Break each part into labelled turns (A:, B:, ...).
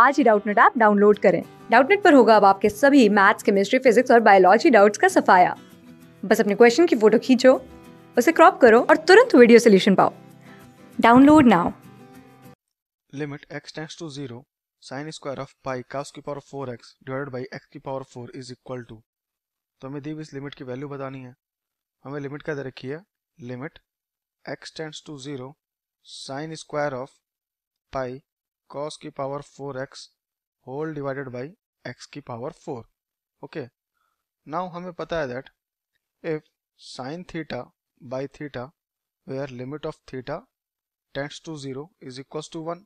A: आज ही Doubtnut app download करें डाउटनेट पर होगा अब आपके सभी मैथ्स केमिस्ट्री फिजिक्स और बायोलॉजी डाउट्स का सफाया बस अपने क्वेश्चन की फोटो खींचो उसे क्रॉप करो और तुरंत वीडियो सोल्यूशन पाओ download now limit x tends to 0 sin square of pi cos की power 4x divided by x की पावर 4 इज इक्वल टू तो हमें दी इस लिमिट की वैल्यू बतानी है हमें लिमिट क्या दे रखी है limit x tends to 0 sin square of pi cos की power four x whole divided by x की पावर फोर ओके नाउ हमें पता है that if sine theta by theta where limit of theta tends to zero is equal to one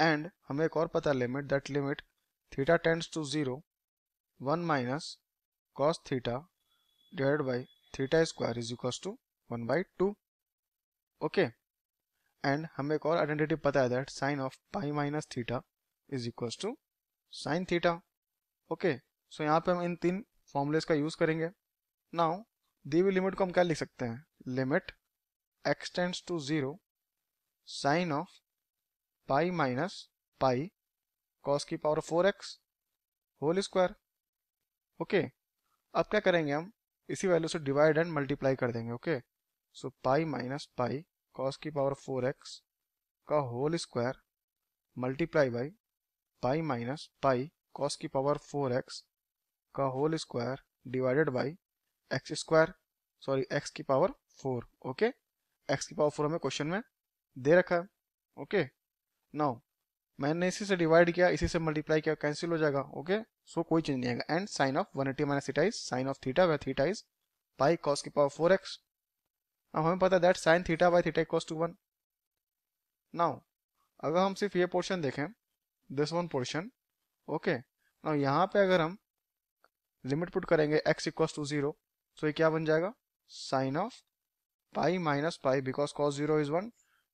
A: and हमें एक और पता है limit that limit theta tends to zero one minus cos theta divide by theta square is equal to one by two okay and हमें एक और identity पता है that sine of pi minus theta is equal to sine theta okay so यहाँ पे हम इन तीन formulas का यूज करेंगे नाउ दी हुई लिमिट को हम क्या लिख सकते हैं limit x tends to zero sine of pi minus pi cos की power four x whole square okay अब क्या करेंगे हम इसी वैल्यू से डिवाइड एंड मल्टीप्लाई कर देंगे okay so pi minus pi cos की पावर फोर एक्स का whole square multiply by pi minus pi cos की पावर फोर एक्स का whole square divided by x square sorry x की power four okay x की power four हमें question में दे रखा है ओके नाउ मैंने इसी से डिवाइड किया इसी से मल्टीप्लाई किया कैंसिल हो जाएगा ओके सो कोई चेंज नहीं आएगा and sine of one eighty minus theta is sine of theta where theta is pi cos की पावर फोर एक्स अब हमें पता है that sine theta by theta equal to one now अगर हम सिर्फ ये पोर्शन देखें this one portion okay now यहाँ पे अगर हम लिमिट पुट करेंगे x equal to zero so ये क्या बन जाएगा sine of pi minus pi because cos zero is one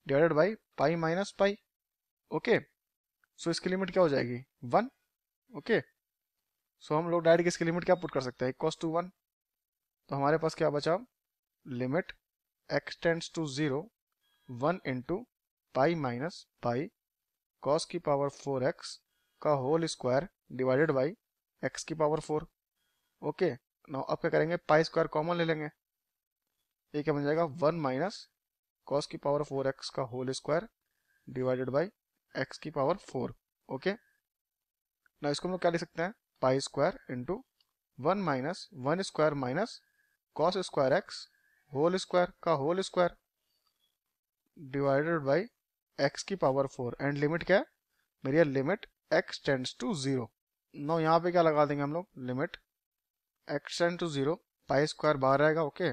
A: divided by pi minus pi okay so इसकी लिमिट क्या हो जाएगी वन ओके सो हम लोग डायरेक्ट इसकी लिमिट क्या पुट कर सकते हैं इक्व टू वन तो हमारे पास क्या बचा limit x tends to 0 1 into pi minus pi cos की पावर 4x एक्स का whole square divided by x की पावर फोर ओके नाउ अब क्या करेंगे पाई स्क्वायर कॉमन ले लेंगे ये क्या बन जाएगा वन माइनस कॉस की पावर फोर एक्स का whole square divided by x की पावर फोर ओके नाउ इसको हम लोग क्या लिख सकते हैं pi square into one minus one square minus cos square x whole square का whole square divided by x की पावर फोर एंड लिमिट क्या है मेरी limit x tends to zero no यहाँ पे क्या लगा देंगे हम लोग limit x tend to zero pi square बाहर रहेगा okay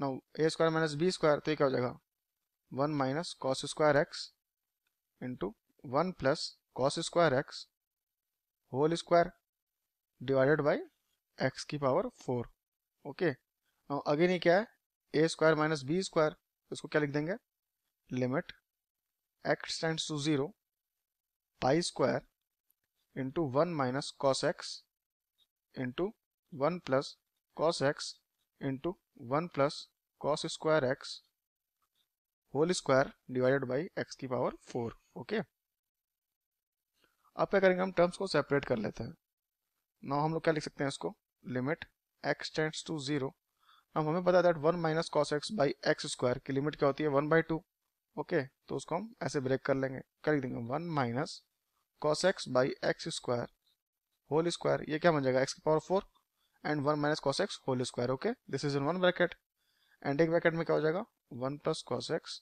A: no a square minus b square तो ये क्या हो जाएगा one minus cos square x into one plus cos square x whole square divided by x की पावर फोर ओके अगेन ये क्या है a square minus b square इसको क्या लिख देंगे limit x tends to zero pi square into one minus cos x into one plus cos x into one plus cos square x whole square divided by x की power four okay अब क्या करेंगे हम terms को separate कर लेते हैं now हम लोग क्या लिख सकते हैं इसको limit x tends to zero अब हमें पता that one minus cos x by x square की लिमिट क्या होती है वन बाई टू ओके तो उसको हम ऐसे ब्रेक कर लेंगे कर देंगे one minus cos x by x square whole square ये क्या बन जाएगा एक्स की power four and one minus cos x whole square okay this is in one bracket and एक ब्रैकेट में क्या हो जाएगा one plus cos x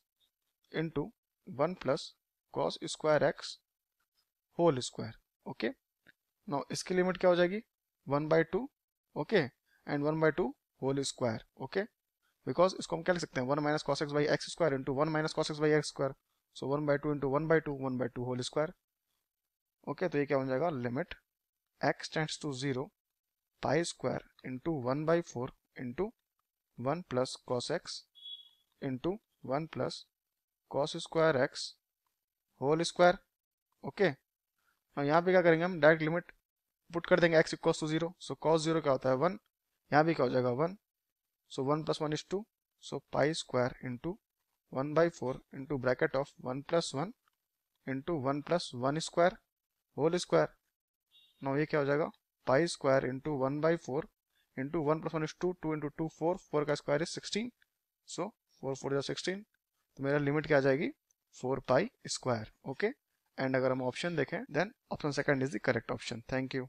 A: into one plus cos square x whole square okay no इसकी limit क्या हो जाएगी one by two okay and one by two whole square okay because इसको हम क्या लिख सकते हैं one minus cos x by x square into one minus cos x by x square so one by two into one by two one by two whole square okay तो ये क्या हो जाएगा limit x tends to zero pi square into one by four into one plus cos x into one plus cos square x whole square okay और यहाँ पे क्या करेंगे हम डायरेक्ट लिमिट पुट कर देंगे x equals to zero so cos zero क्या होता है वन यहाँ भी क्या हो जाएगा one so one plus one is two so pi square into one by four into bracket of one plus one into one plus one square whole square no ये क्या हो जाएगा pi square into one by four into one plus one is two two into two four four का square is sixteen so four four जो sixteen तो मेरा limit क्या आ जाएगी four pi square okay and अगर हम ऑप्शन देखें then option second is the correct option thank you